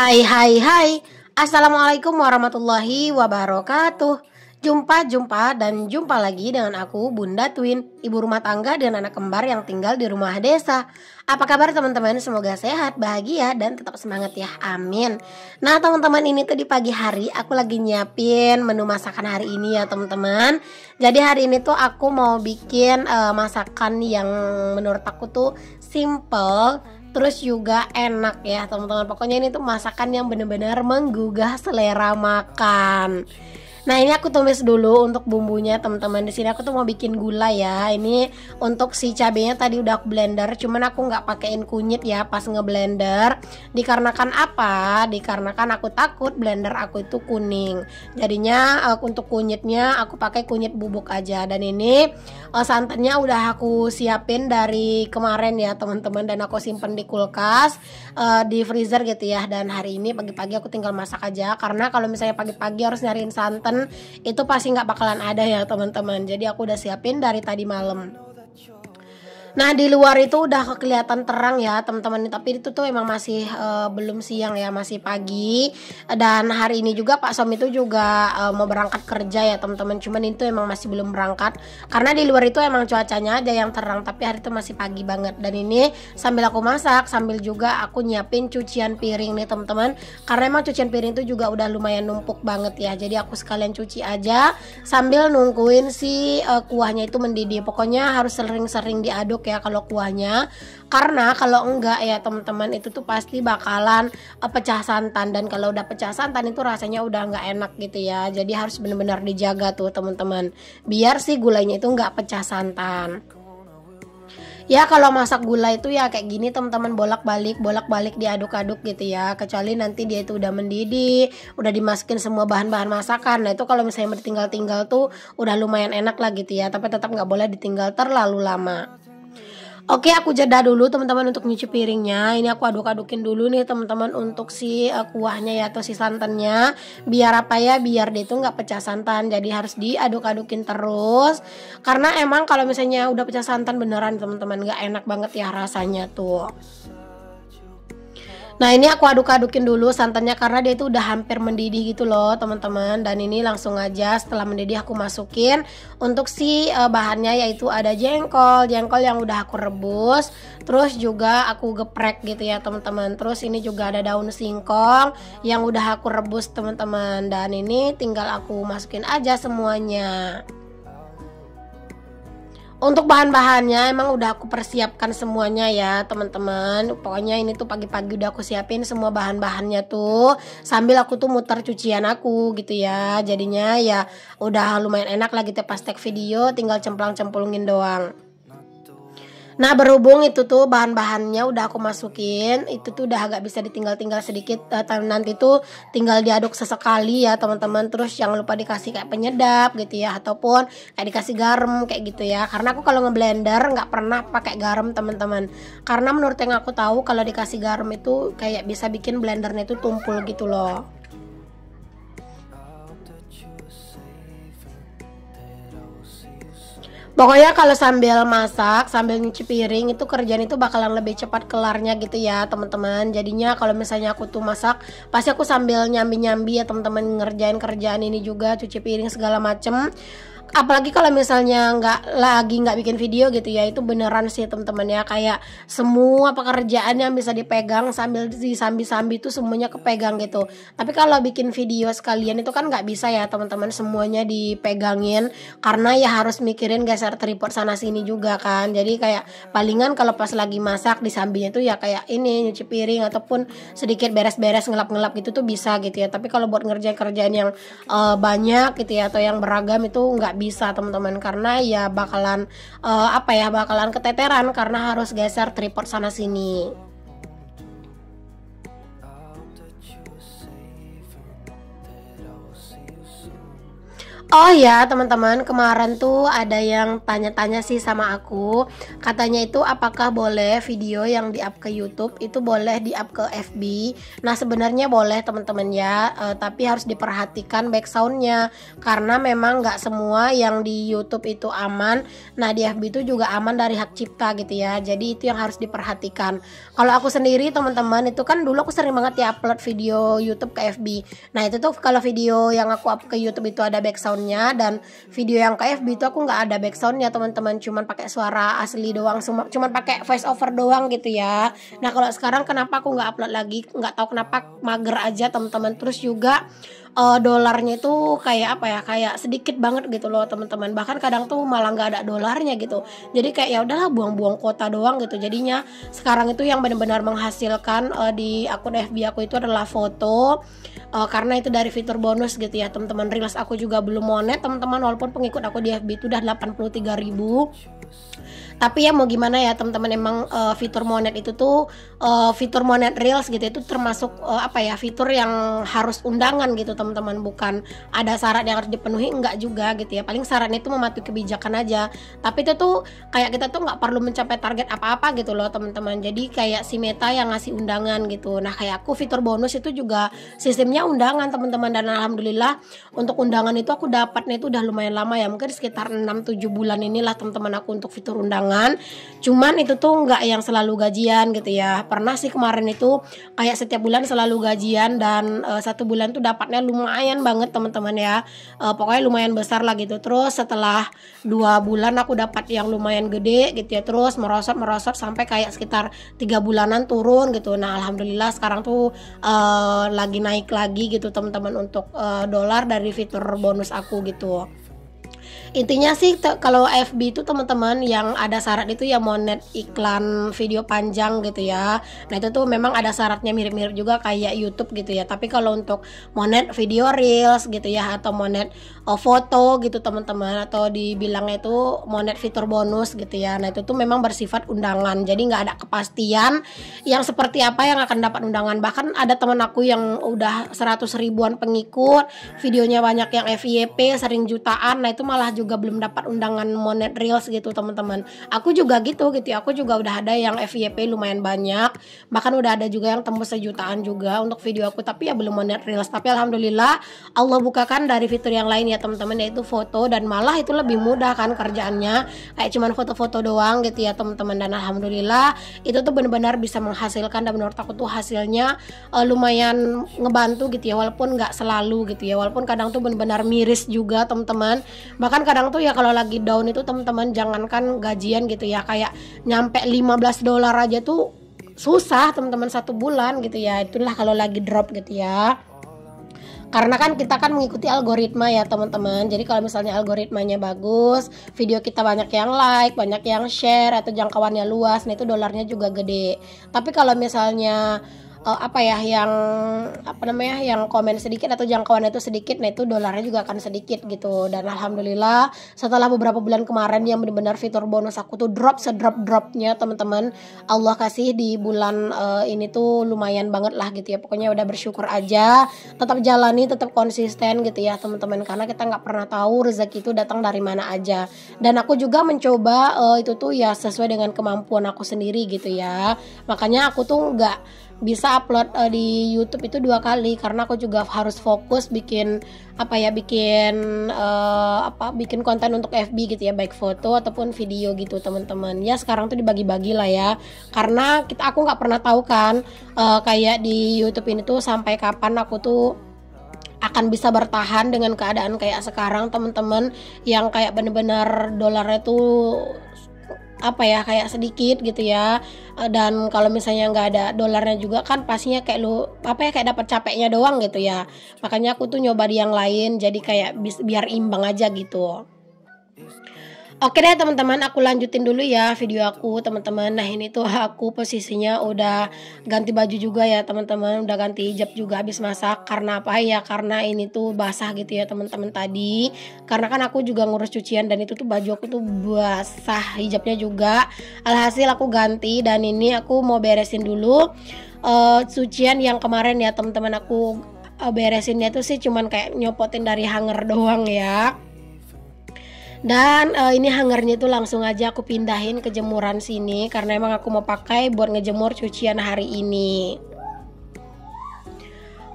Hai hai hai Assalamualaikum warahmatullahi wabarakatuh Jumpa, jumpa, dan jumpa lagi dengan aku Bunda Twin Ibu rumah tangga dan anak kembar yang tinggal di rumah desa Apa kabar teman-teman? Semoga sehat, bahagia, dan tetap semangat ya Amin Nah teman-teman ini tuh di pagi hari aku lagi nyiapin menu masakan hari ini ya teman-teman Jadi hari ini tuh aku mau bikin uh, masakan yang menurut aku tuh simple terus juga enak ya teman-teman pokoknya ini tuh masakan yang benar-benar menggugah selera makan Nah ini aku tumis dulu untuk bumbunya teman-teman di sini aku tuh mau bikin gula ya. Ini untuk si cabenya tadi udah aku blender, cuman aku nggak pakein kunyit ya pas ngeblender. Dikarenakan apa? Dikarenakan aku takut blender aku itu kuning. Jadinya uh, untuk kunyitnya aku pakai kunyit bubuk aja dan ini uh, santannya udah aku siapin dari kemarin ya teman-teman dan aku simpen di kulkas uh, di freezer gitu ya. Dan hari ini pagi-pagi aku tinggal masak aja karena kalau misalnya pagi-pagi harus nyariin santan itu pasti nggak bakalan ada ya teman-teman jadi aku udah siapin dari tadi malam Nah di luar itu udah kelihatan terang ya teman-teman Tapi itu tuh emang masih uh, belum siang ya Masih pagi Dan hari ini juga Pak Som itu juga uh, mau berangkat kerja ya teman-teman Cuman itu emang masih belum berangkat Karena di luar itu emang cuacanya aja yang terang Tapi hari itu masih pagi banget Dan ini sambil aku masak Sambil juga aku nyiapin cucian piring nih teman-teman Karena emang cucian piring itu juga udah lumayan numpuk banget ya Jadi aku sekalian cuci aja Sambil nungguin si uh, kuahnya itu mendidih Pokoknya harus sering-sering diaduk masuk ya kalau kuahnya karena kalau enggak ya teman-teman itu tuh pasti bakalan eh, pecah santan dan kalau udah pecah santan itu rasanya udah enggak enak gitu ya jadi harus benar-benar dijaga tuh teman-teman biar sih gulanya itu enggak pecah santan ya kalau masak gula itu ya kayak gini teman-teman bolak-balik bolak-balik diaduk-aduk gitu ya kecuali nanti dia itu udah mendidih udah dimasukin semua bahan-bahan masakan nah itu kalau misalnya bertinggal tinggal tuh udah lumayan enak lah gitu ya tapi tetap nggak boleh ditinggal terlalu lama Oke, aku jeda dulu teman-teman untuk nyuci piringnya. Ini aku aduk-adukin dulu nih teman-teman untuk si uh, kuahnya ya atau si santannya. Biar apa ya? Biar dia itu nggak pecah santan. Jadi harus diaduk-adukin terus. Karena emang kalau misalnya udah pecah santan beneran teman-teman nggak enak banget ya rasanya tuh. Nah ini aku aduk-adukin dulu santannya karena dia itu udah hampir mendidih gitu loh teman-teman Dan ini langsung aja setelah mendidih aku masukin Untuk si uh, bahannya yaitu ada jengkol Jengkol yang udah aku rebus Terus juga aku geprek gitu ya teman-teman Terus ini juga ada daun singkong yang udah aku rebus teman-teman Dan ini tinggal aku masukin aja semuanya untuk bahan-bahannya emang udah aku persiapkan semuanya ya teman-teman pokoknya ini tuh pagi-pagi udah aku siapin semua bahan-bahannya tuh sambil aku tuh muter cucian aku gitu ya jadinya ya udah lumayan enak lah gitu pas take video tinggal cemplang-cemplungin doang Nah berhubung itu tuh bahan-bahannya udah aku masukin, itu tuh udah agak bisa ditinggal-tinggal sedikit. Uh, nanti tuh tinggal diaduk sesekali ya teman-teman. Terus jangan lupa dikasih kayak penyedap gitu ya, ataupun kayak dikasih garam kayak gitu ya. Karena aku kalau ngeblender nggak pernah pakai garam teman-teman. Karena menurut yang aku tahu kalau dikasih garam itu kayak bisa bikin blendernya itu tumpul gitu loh. Pokoknya kalau sambil masak, sambil nyuci piring itu kerjaan itu bakalan lebih cepat kelarnya gitu ya teman-teman. Jadinya kalau misalnya aku tuh masak, pasti aku sambil nyambi-nyambi ya teman-teman ngerjain kerjaan ini juga, cuci piring segala macem apalagi kalau misalnya nggak lagi nggak bikin video gitu ya itu beneran sih teman-teman ya kayak semua pekerjaan yang bisa dipegang sambil disambi-sambi itu semuanya kepegang gitu tapi kalau bikin video sekalian itu kan nggak bisa ya teman-teman semuanya dipegangin karena ya harus mikirin geser tripod sana sini juga kan jadi kayak palingan kalau pas lagi masak di disambinya itu ya kayak ini nyuci piring ataupun sedikit beres-beres ngelap-ngelap gitu tuh bisa gitu ya tapi kalau buat ngerjain kerjaan yang uh, banyak gitu ya atau yang beragam itu nggak bisa teman-teman karena ya bakalan uh, apa ya bakalan keteteran karena harus geser tripod sana sini. Oh ya teman-teman kemarin tuh ada yang tanya-tanya sih sama aku Katanya itu apakah boleh video yang di up ke Youtube itu boleh di up ke FB Nah sebenarnya boleh teman-teman ya e, Tapi harus diperhatikan backsoundnya Karena memang gak semua yang di Youtube itu aman Nah di FB itu juga aman dari hak cipta gitu ya Jadi itu yang harus diperhatikan Kalau aku sendiri teman-teman itu kan dulu aku sering banget ya upload video Youtube ke FB Nah itu tuh kalau video yang aku up ke Youtube itu ada backsound backsoundnya dan video yang ke FB itu aku nggak ada backsoundnya teman-teman cuman pakai suara asli doang cuman pakai voice over doang gitu ya nah kalau sekarang kenapa aku nggak upload lagi nggak tahu kenapa mager aja teman-teman terus juga uh, dolarnya itu kayak apa ya kayak sedikit banget gitu loh teman-teman bahkan kadang tuh malah nggak ada dolarnya gitu jadi kayak ya udahlah buang-buang kota doang gitu jadinya sekarang itu yang benar-benar menghasilkan uh, di akun FB aku itu adalah foto uh, karena itu dari fitur bonus gitu ya teman-teman rilis aku juga belum monet teman-teman walaupun pengikut aku di FB itu udah 83 ribu tapi ya mau gimana ya teman-teman emang uh, fitur monet itu tuh uh, fitur monet reels gitu itu termasuk uh, apa ya fitur yang harus undangan gitu teman-teman bukan ada syarat yang harus dipenuhi enggak juga gitu ya paling syaratnya itu mematuhi kebijakan aja tapi itu tuh kayak kita tuh nggak perlu mencapai target apa-apa gitu loh teman-teman jadi kayak si Meta yang ngasih undangan gitu nah kayak aku fitur bonus itu juga sistemnya undangan teman-teman dan alhamdulillah untuk undangan itu aku dapatnya itu udah lumayan lama ya mungkin sekitar 6-7 bulan inilah teman-teman aku untuk fitur undangan lapangan cuman itu tuh nggak yang selalu gajian gitu ya pernah sih kemarin itu kayak setiap bulan selalu gajian dan uh, satu bulan tuh dapatnya lumayan banget teman-teman ya uh, pokoknya lumayan besar lah gitu terus setelah dua bulan aku dapat yang lumayan gede gitu ya terus merosot merosot sampai kayak sekitar tiga bulanan turun gitu nah alhamdulillah sekarang tuh uh, lagi naik lagi gitu teman-teman untuk uh, dolar dari fitur bonus aku gitu intinya sih kalau FB itu teman-teman yang ada syarat itu ya monet iklan video panjang gitu ya nah itu tuh memang ada syaratnya mirip-mirip juga kayak YouTube gitu ya tapi kalau untuk monet video reels gitu ya atau monet oh, foto gitu teman-teman atau dibilangnya itu monet fitur bonus gitu ya nah itu tuh memang bersifat undangan jadi nggak ada kepastian yang seperti apa yang akan dapat undangan bahkan ada teman aku yang udah 100 ribuan pengikut videonya banyak yang FYP sering jutaan nah itu malah juga belum dapat undangan monet reels gitu teman-teman aku juga gitu gitu ya. aku juga udah ada yang FYP lumayan banyak bahkan udah ada juga yang tembus sejutaan juga untuk video aku tapi ya belum monet reels tapi alhamdulillah Allah bukakan dari fitur yang lain ya teman-teman yaitu foto dan malah itu lebih mudah kan kerjaannya kayak cuman foto-foto doang gitu ya teman-teman dan alhamdulillah itu tuh benar-benar bisa menghasilkan dan menurut aku tuh hasilnya uh, lumayan ngebantu gitu ya walaupun nggak selalu gitu ya walaupun kadang tuh benar-benar miris juga teman-teman bahkan kadang tuh ya kalau lagi down itu teman-teman jangankan gajian gitu ya kayak nyampe 15 dolar aja tuh susah teman-teman satu bulan gitu ya itulah kalau lagi drop gitu ya karena kan kita kan mengikuti algoritma ya teman-teman jadi kalau misalnya algoritmanya bagus video kita banyak yang like banyak yang share atau jangkauannya luas nah itu dolarnya juga gede tapi kalau misalnya uh, apa ya yang apa namanya yang komen sedikit atau jangkauan itu sedikit nah itu dolarnya juga akan sedikit gitu dan alhamdulillah setelah beberapa bulan kemarin yang benar-benar fitur bonus aku tuh drop sedrop dropnya teman-teman Allah kasih di bulan uh, ini tuh lumayan banget lah gitu ya pokoknya udah bersyukur aja tetap jalani tetap konsisten gitu ya teman-teman karena kita nggak pernah tahu rezeki itu datang dari mana aja dan aku juga mencoba uh, itu tuh ya sesuai dengan kemampuan aku sendiri gitu ya makanya aku tuh nggak bisa upload uh, di YouTube itu dua kali karena aku juga harus fokus bikin apa ya bikin uh, apa bikin konten untuk FB gitu ya baik foto ataupun video gitu teman-teman ya sekarang tuh dibagi-bagi lah ya karena kita aku nggak pernah tahu kan uh, kayak di YouTube ini tuh sampai kapan aku tuh akan bisa bertahan dengan keadaan kayak sekarang teman-teman yang kayak bener-bener dolarnya tuh apa ya kayak sedikit gitu ya eh, dan kalau misalnya nggak ada dolarnya juga kan pastinya kayak lu apa ya kayak dapat capeknya doang gitu ya makanya aku tuh nyoba di yang lain jadi kayak biar imbang aja gitu Oke deh teman-teman, aku lanjutin dulu ya video aku teman-teman. Nah ini tuh aku posisinya udah ganti baju juga ya teman-teman, udah ganti hijab juga habis masak. Karena apa ya? Karena ini tuh basah gitu ya teman-teman tadi. Karena kan aku juga ngurus cucian dan itu tuh baju aku tuh basah, hijabnya juga. Alhasil aku ganti dan ini aku mau beresin dulu uh, cucian yang kemarin ya teman-teman aku eh, beresinnya tuh sih cuman kayak nyopotin dari hanger doang ya dan uh, ini hangernya tuh langsung aja aku pindahin ke jemuran sini karena emang aku mau pakai buat ngejemur cucian hari ini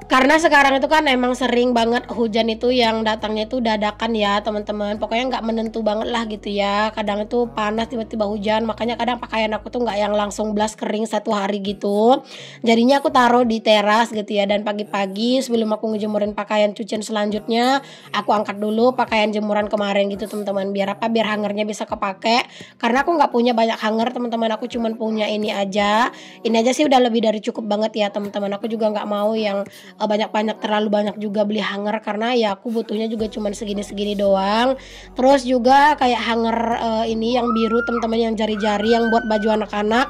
karena sekarang itu kan emang sering banget hujan itu yang datangnya itu dadakan ya teman-teman pokoknya nggak menentu banget lah gitu ya kadang itu panas tiba-tiba hujan makanya kadang pakaian aku tuh nggak yang langsung belas kering satu hari gitu jadinya aku taruh di teras gitu ya dan pagi-pagi sebelum aku ngejemurin pakaian cucian selanjutnya aku angkat dulu pakaian jemuran kemarin gitu teman-teman biar apa biar hangernya bisa kepake karena aku nggak punya banyak hanger teman-teman aku cuman punya ini aja ini aja sih udah lebih dari cukup banget ya teman-teman aku juga nggak mau yang banyak-banyak eh, terlalu banyak juga beli hanger karena ya aku butuhnya juga cuman segini-segini doang terus juga kayak hanger uh, ini yang biru teman-teman yang jari-jari yang buat baju anak-anak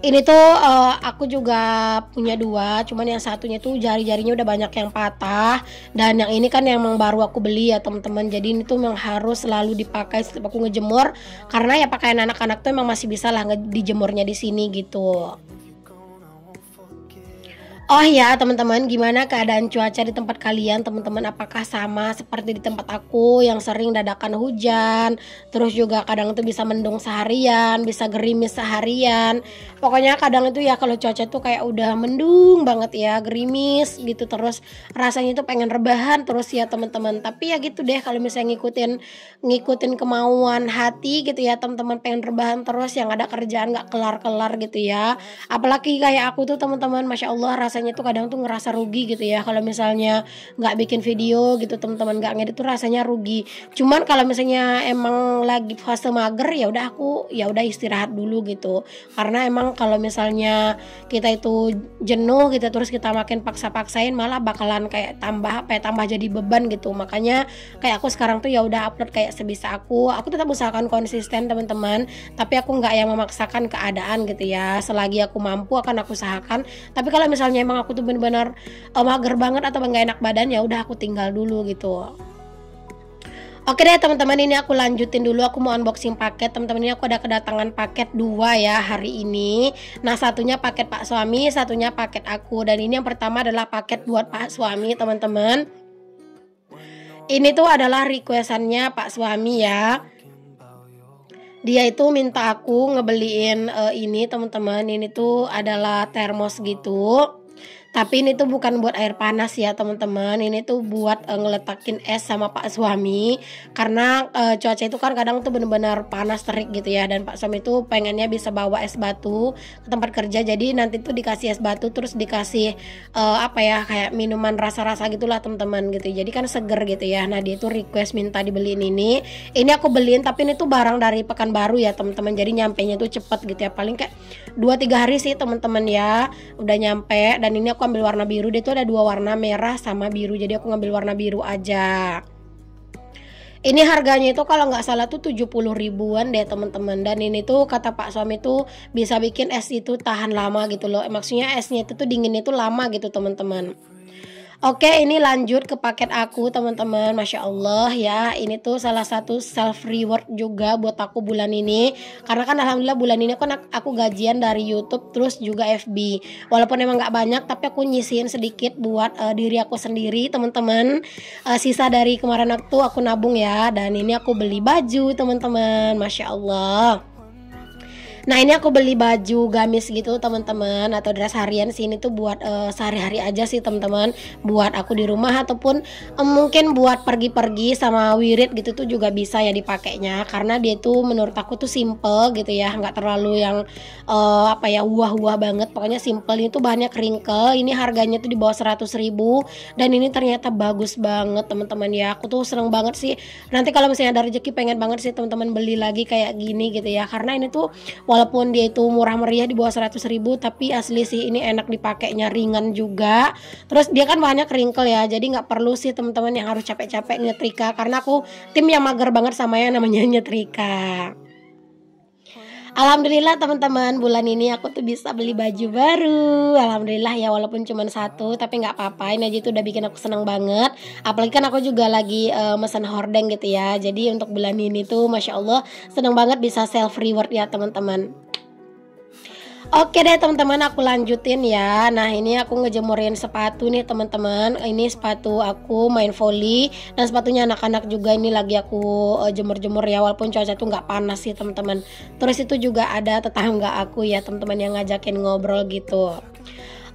ini tuh uh, aku juga punya dua cuman yang satunya tuh jari-jarinya udah banyak yang patah dan yang ini kan yang baru aku beli ya teman-teman jadi ini tuh memang harus selalu dipakai setiap aku ngejemur karena ya pakaian anak-anak tuh emang masih bisa lah dijemurnya di sini gitu Oh ya teman-teman, gimana keadaan cuaca di tempat kalian teman-teman? Apakah sama seperti di tempat aku yang sering dadakan hujan, terus juga kadang itu bisa mendung seharian, bisa gerimis seharian. Pokoknya kadang itu ya kalau cuaca tuh kayak udah mendung banget ya, gerimis gitu terus rasanya itu pengen rebahan terus ya teman-teman. Tapi ya gitu deh kalau misalnya ngikutin ngikutin kemauan hati gitu ya teman-teman pengen rebahan terus yang ada kerjaan gak kelar-kelar gitu ya. Apalagi kayak aku tuh teman-teman, masya Allah rasanya rasanya tuh kadang tuh ngerasa rugi gitu ya kalau misalnya nggak bikin video gitu teman-teman nggak ngedit tuh rasanya rugi cuman kalau misalnya emang lagi fase mager ya udah aku ya udah istirahat dulu gitu karena emang kalau misalnya kita itu jenuh gitu terus kita makin paksa-paksain malah bakalan kayak tambah apa ya tambah jadi beban gitu makanya kayak aku sekarang tuh ya udah upload kayak sebisa aku aku tetap usahakan konsisten teman-teman tapi aku nggak yang memaksakan keadaan gitu ya selagi aku mampu akan aku usahakan tapi kalau misalnya emang aku tuh bener-bener uh, mager banget atau nggak enak badan ya udah aku tinggal dulu gitu Oke deh teman-teman ini aku lanjutin dulu aku mau unboxing paket teman-teman ini aku ada kedatangan paket dua ya hari ini Nah satunya paket pak suami satunya paket aku dan ini yang pertama adalah paket buat pak suami teman-teman Ini tuh adalah requestannya pak suami ya dia itu minta aku ngebeliin uh, ini teman-teman ini tuh adalah termos gitu tapi ini tuh bukan buat air panas ya teman-teman. Ini tuh buat uh, ngeletakin es sama Pak suami karena uh, cuaca itu kan kadang tuh bener-bener panas terik gitu ya. Dan Pak suami tuh pengennya bisa bawa es batu ke tempat kerja. Jadi nanti tuh dikasih es batu terus dikasih uh, apa ya kayak minuman rasa-rasa gitulah teman-teman gitu. Jadi kan seger gitu ya. Nah dia tuh request minta dibeliin ini. Ini aku beliin tapi ini tuh barang dari Pekanbaru ya teman-teman. Jadi nyampe nya tuh cepet gitu ya. Paling kayak 2-3 hari sih teman-teman ya udah nyampe dan ini aku aku ambil warna biru dia tuh ada dua warna merah sama biru jadi aku ngambil warna biru aja ini harganya itu kalau nggak salah tuh 70 ribuan deh teman-teman dan ini tuh kata pak suami tuh bisa bikin es itu tahan lama gitu loh eh, maksudnya esnya itu tuh dinginnya itu lama gitu teman-teman Oke, ini lanjut ke paket aku teman-teman. Masya Allah ya, ini tuh salah satu self reward juga buat aku bulan ini. Karena kan alhamdulillah bulan ini kan aku gajian dari YouTube terus juga FB. Walaupun emang gak banyak, tapi aku nyisihin sedikit buat uh, diri aku sendiri teman-teman. Uh, sisa dari kemarin waktu aku nabung ya, dan ini aku beli baju teman-teman. Masya Allah. Nah ini aku beli baju gamis gitu teman-teman atau dress harian sini tuh buat uh, sehari-hari aja sih teman-teman buat aku di rumah ataupun um, mungkin buat pergi-pergi sama wirid gitu tuh juga bisa ya dipakainya karena dia tuh menurut aku tuh simple gitu ya nggak terlalu yang uh, apa ya wah-wah banget pokoknya simple ini tuh bahannya kringkel ini harganya tuh di bawah 100 ribu dan ini ternyata bagus banget teman-teman ya aku tuh seneng banget sih nanti kalau misalnya ada rezeki pengen banget sih teman-teman beli lagi kayak gini gitu ya karena ini tuh walaupun dia itu murah meriah di bawah 100 ribu tapi asli sih ini enak dipakainya ringan juga terus dia kan banyak keringkel ya jadi nggak perlu sih teman-teman yang harus capek-capek nyetrika karena aku tim yang mager banget sama yang namanya nyetrika Alhamdulillah teman-teman bulan ini aku tuh bisa beli baju baru Alhamdulillah ya walaupun cuma satu tapi gak apa-apa ini aja tuh udah bikin aku seneng banget Apalagi kan aku juga lagi uh, mesen hordeng gitu ya Jadi untuk bulan ini tuh Masya Allah seneng banget bisa self reward ya teman-teman Oke deh teman-teman aku lanjutin ya Nah ini aku ngejemurin sepatu nih teman-teman Ini sepatu aku main volley Dan sepatunya anak-anak juga ini lagi aku eh, jemur-jemur ya Walaupun cuaca tuh gak panas sih teman-teman Terus itu juga ada tetangga aku ya teman-teman yang ngajakin ngobrol gitu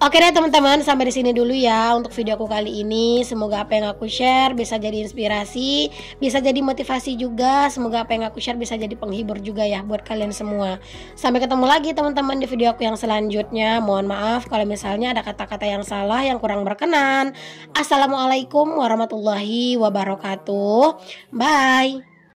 Oke deh teman-teman, sampai di sini dulu ya untuk video aku kali ini. Semoga apa yang aku share bisa jadi inspirasi, bisa jadi motivasi juga. Semoga apa yang aku share bisa jadi penghibur juga ya buat kalian semua. Sampai ketemu lagi teman-teman di video aku yang selanjutnya. Mohon maaf kalau misalnya ada kata-kata yang salah yang kurang berkenan. Assalamualaikum warahmatullahi wabarakatuh. Bye.